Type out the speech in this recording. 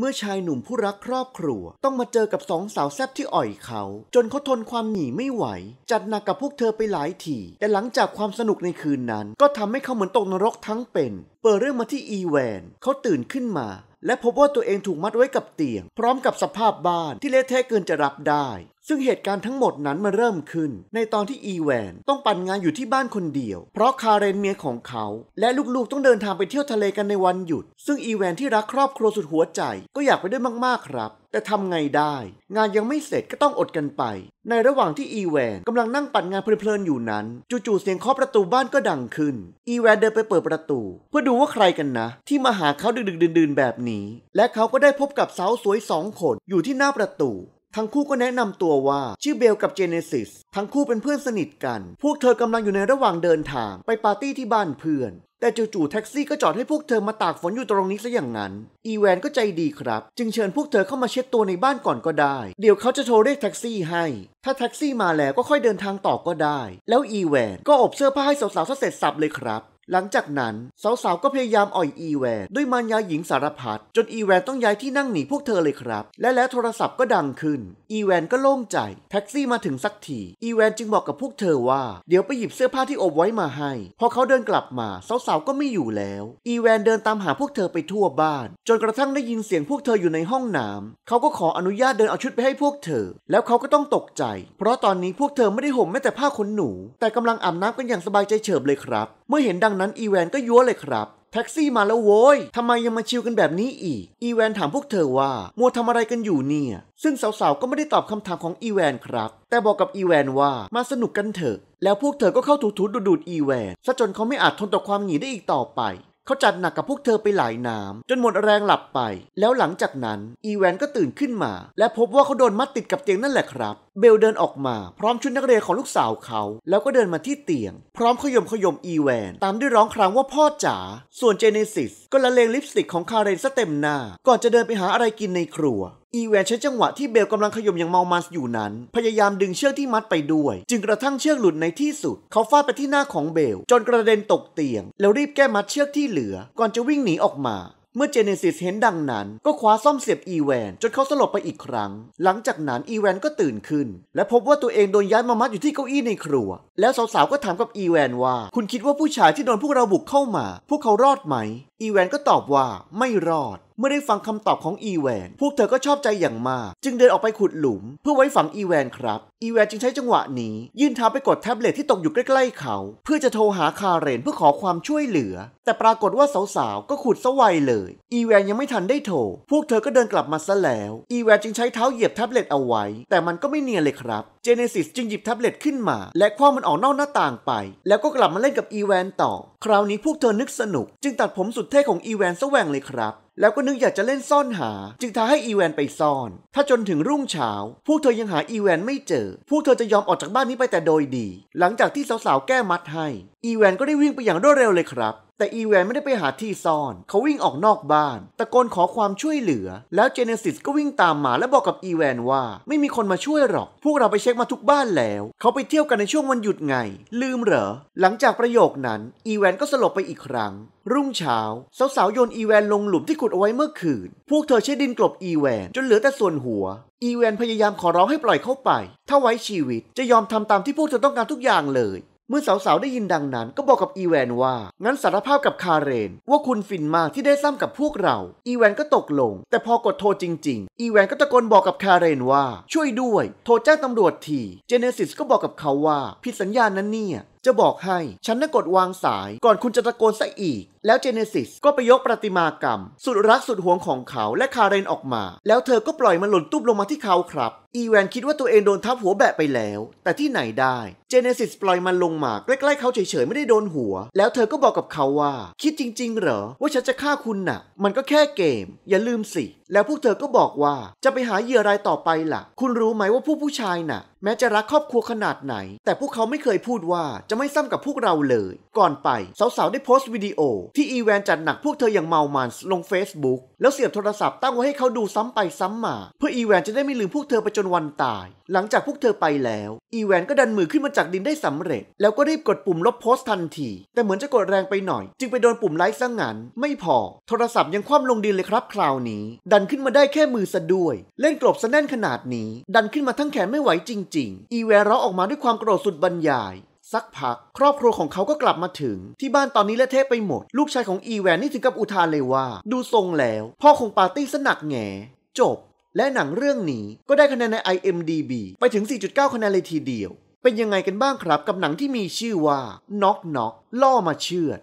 เมื่อชายหนุ่มผู้รักครอบครัว ต้องมาเจอกับสองสาวแซบที่อ่อยเขา จนเขาทนความหนีไม่ไหว จัดหนักกับพวกเธอไปหลายทีแต่หลังจากความสนุกในคืนนั้น ก็ทำให้เขาเหมือนตกนรกทั้งเป็น เปิดเรื่องมาที่อีแวนเขาตื่นขึ้นมา และพบว่าตัวเองถูกมัดไว้กับเตียง พร้อมกับสภาพบ้านที่เละเทะเกินจะรับได้ซึ่งเหตุการณ์ทั้งหมดนั้นมาเริ่มขึ้น ในตอนที่อีแวนต้องปั่นงานอยู่ที่บ้านคนเดียวเพราะคาเรนเมียของเขาและลูกๆต้องเดินทางไปเที่ยวทะเลกันในวันหยุด ซึ่งอีแวนที่รักครอบครัวสุดหัวใจก็อยากไปด้วยมากๆครับ แต่ทำไงได้ งานยังไม่เสร็จก็ต้องอดกันไป ในระหว่างที่อีแวนกำลังนั่งปั่นงานเพลินๆอยู่นั้นจู่ๆเสียงเคาะประตูบ้านก็ดังขึ้นอีแวนเดินไปเปิดประตูเพื่อดูว่าใครกันนะ ที่มาหาเขาดึกๆดื่นๆแบบนี้ และเขาก็ได้พบกับสาวสวยสองคนอยู่ที่หน้าประตูทั้งคู่ก็แนะนำตัวว่าชื่อเบลกับเจเนซิสทั้งคู่เป็นเพื่อนสนิทกัน พวกเธอกำลังอยู่ในระหว่างเดินทาง ไปปาร์ตี้ที่บ้านเพื่อน แต่จู่ๆแท็กซี่ก็จอดให้พวกเธอมาตากฝนอยู่ตรงนี้ซะอย่างนั้นอีแวนก็ใจดีครับ จึงเชิญพวกเธอเข้ามาเช็ดตัวในบ้านก่อนก็ได้ เดี๋ยวเขาจะโทรเรียกแท็กซี่ให้ ถ้าแท็กซี่มาแล้วก็ค่อยเดินทางต่อก็ได้ แล้วอีแวนก็อบเสื้อผ้าให้สาวๆซะเสร็จสับเลยครับหลังจากนั้นสาวๆ ก็พยายามอ่อยอีแวนด้วยมารยาหญิงสารพัดจนอีแวนต้องย้ายที่นั่งหนีพวกเธอเลยครับ และแล้วโทรศัพท์ก็ดังขึ้น อีแวนก็โล่งใจ แท็กซี่มาถึงสักทีอีแวนจึงบอกกับพวกเธอว่า เดี๋ยวไปหยิบเสื้อผ้าที่อบไว้มาให้พอเขาเดินกลับมาสาวๆ ก็ไม่อยู่แล้ว อีแวนเดินตามหาพวกเธอไปทั่วบ้าน จนกระทั่งได้ยินเสียงพวกเธออยู่ในห้องน้ำ เขาก็ขออนุญาตเดินเอาชุดไปให้พวกเธอ แล้วเขาก็ต้องตกใจ เพราะตอนนี้พวกเธอไม่ได้ห่มแม้แต่ผ้าขนหนู แต่กำลังอาบน้ำกันอย่างสบายใจเฉิบเลยครับเมื่อเห็นดังนั้นอีแวนก็ยั่วเลยครับแท็กซี่มาแล้วโว้ยทำไมยังมาชิลกันแบบนี้อีกอีแวนถามพวกเธอว่ามัวทำอะไรกันอยู่เนี่ย ซึ่งสาวๆก็ไม่ได้ตอบคำถามของอีแวนครับ แต่บอกกับอีแวนว่ามาสนุกกันเถอะแล้วพวกเธอก็เข้าถูๆดูดอีแวนซะจนเขาไม่อาจทนต่อความหงีได้อีกต่อไปเขาจัดหนักกับพวกเธอไปหลายน้ำจนหมดแรงหลับไป แล้วหลังจากนั้นอีแวนก็ตื่นขึ้นมาและพบว่าเขาโดนมัดติดกับเตียงนั่นแหละครับเบลเดินออกมา พร้อมชุดนักเรียนของลูกสาวเขา แล้วก็เดินมาที่เตียง พร้อมขยมขยมอีแวน ตามด้วยร้องครางว่าพ่อจ๋าส่วนเจเนซิสก็ละเลงลิปสติกของคาเรนซะเต็มหน้า ก่อนจะเดินไปหาอะไรกินในครัว อีแวนใช้จังหวะที่เบลกำลังขย่มอย่างเมามันอยู่นั้น พยายามดึงเชือกที่มัดไปด้วยจึงกระทั่งเชือกหลุดในที่สุด เขาฟาดไปที่หน้าของเบล จนกระเด็นตกเตียง แล้วรีบแก้มัดเชือกที่เหลือ ก่อนจะวิ่งหนีออกมาเมื่อเจเนซิสเห็นดังนั้น ก็คว้าซ่อมเสียบอีแวนจนเขาสลบไปอีกครั้ง หลังจากนั้นอีแวนก็ตื่นขึ้น และพบว่าตัวเองโดนย้ายมามัดอยู่ที่เก้าอี้ในครัว แล้วสาวๆก็ถามกับอีแวนว่า คุณคิดว่าผู้ชายที่โดนพวกเราบุกเข้ามา พวกเขารอดไหมอีแวนก็ตอบว่าไม่รอดเมื่อได้ฟังคำตอบของอีแวน พวกเธอก็ชอบใจอย่างมาก จึงเดินออกไปขุดหลุมเพื่อไว้ฝังอีแวนครับ อีแวนจึงใช้จังหวะนี้ ยื่นเท้าไปกดแท็บเล็ตที่ตกอยู่ใกล้ๆเขา เพื่อจะโทรหาคาเรนเพื่อขอความช่วยเหลือ แต่ปรากฏว่าสาวๆ ก็ขุดสวัยเลย อีแวนยังไม่ทันได้โทร พวกเธอก็เดินกลับมาซะแล้ว อีแวนจึงใช้เท้าเหยียบแท็บเล็ตเอาไว้ แต่มันก็ไม่เนียนเลยครับ เจเนซิสจึงหยิบแท็บเล็ตขึ้นมาและคว้ามันออกนอกหน้าต่างไป แล้วก็กลับมาเล่นกับอีแวนต่อ คราวนี้พวกเธอนึกสนุกจึงตัดผมสุดเท่ของอีแวนซะแหวงเลยครับแล้วก็นึกอยากจะเล่นซ่อนหา จึงท้าให้อีแวนไปซ่อน ถ้าจนถึงรุ่งเช้าพวกเธอยังหาอีแวนไม่เจอพวกเธอจะยอมออกจากบ้านนี้ไปแต่โดยดี หลังจากที่สาวๆแก้มัดให้ อีแวนก็ได้วิ่งไปอย่างรวดเร็วเลยครับแต่อีแวนไม่ได้ไปหาที่ซ่อน เขาวิ่งออกนอกบ้าน ตะโกนขอความช่วยเหลือ แล้วเจเนซิสก็วิ่งตามมาและบอกกับอีแวนว่า ไม่มีคนมาช่วยหรอก พวกเราไปเช็คมาทุกบ้านแล้ว เขาไปเที่ยวกันในช่วงวันหยุดไง ลืมเหรอ หลังจากประโยคนั้นอีแวนก็สลบไปอีกครั้ง รุ่งเช้า สาวๆโยนอีแวนลงหลุมที่ขุดเอาไว้เมื่อคืน พวกเธอใช้ดินกลบอีแวนจนเหลือแต่ส่วนหัว อีแวนพยายามขอร้องให้ปล่อยเข้าไป ถ้าไว้ชีวิตจะยอมทำตามที่พวกเธอต้องการทุกอย่างเลยเมื่อสาวๆได้ยินดังนั้นก็บอกกับอีแวนว่า งั้นสารภาพกับคาเรน ว่าคุณฟินมากที่ได้ซ้ำกับพวกเรา อีแวนก็ตกลง แต่พอกดโทรจริงๆ อีแวนก็ตะโกนบอกกับคาเรนว่า ช่วยด้วย โทรแจ้งตำรวจที เจเนซิสก็บอกกับเขาว่า ผิดสัญญาณนั้นเนี่ยจะบอกให้ ฉันั่งกดวางสายก่อนคุณจะตะโกนซะอีกแล้วเจเนซิสก็ไปยกประติมากรรม สุดรักสุดหวงของเขาและคาเรนออกมา แล้วเธอก็ปล่อยมันหล่นตุ๊บลงมาที่เขาครับ อีแวนคิดว่าตัวเองโดนทับหัวแบะไปแล้ว แต่ที่ไหนได้เจเนซิสปล่อยมันลงมาใกล้ๆเขาเฉยๆไม่ได้โดนหัว แล้วเธอก็บอกกับเขาว่า คิดจริงๆเหรอ ว่าฉันจะฆ่าคุณนะ่ะ มันก็แค่เกม อย่าลืมสิแล้วพวกเธอก็บอกว่า จะไปหาเหยื่อรายต่อไปละ่ะ คุณรู้ไหมว่าผู้ผู้ชายน่ะ แม้จะรักครอบครัวขนาดไหน แต่พวกเขาไม่เคยพูดว่า จะไม่ซ้ำกับพวกเราเลย ก่อนไป สาวๆ ได้โพสต์วิดีโอที่อีแวนจัดหนักพวกเธออย่างเมามันลง Facebook แล้วเสียบโทรศัพท์ตั้งไว้ให้เขาดูซ้ำไปซ้ำมา เพื่ออีแวนจะได้ไม่ลืมพวกเธอไปจนวันตาย หลังจากพวกเธอไปแล้ว อีแวนก็ดันมือขึ้นมาจากดินได้สำเร็จ แล้วก็รีบกดปุ่มลบโพสต์ทันทีแต่เหมือนจะกดแรงไปหน่อยจึงไปโดนปุ่มไลค์ซะงั้น ไม่พอโทรศัพท์ยังคว่ำลงดินเลยครับคราวนี้ดดันขึ้นมาได้แค่มือซะด้วย เล่นกลบซะแน่นขนาดนี้ ดันขึ้นมาทั้งแขนไม่ไหวจริงๆอีแวร้องออกมาด้วยความโกรธสุดบรรยายสักพัก ครอบครัวของเขาก็กลับมาถึง ที่บ้านตอนนี้ละเทะไปหมด ลูกชายของอีแวนนี่ถึงกับอุทานเลยว่า ดูทรงแล้ว พ่อของปาร์ตี้สนักแงจบ และหนังเรื่องนี้ก็ได้คะแนนใน IMDB ไปถึง 4.9 คะแนนเลยทีเดียว เป็นยังไงกันบ้างครับกับหนังที่มีชื่อว่า Knock Knock ล่อมาเชื่อด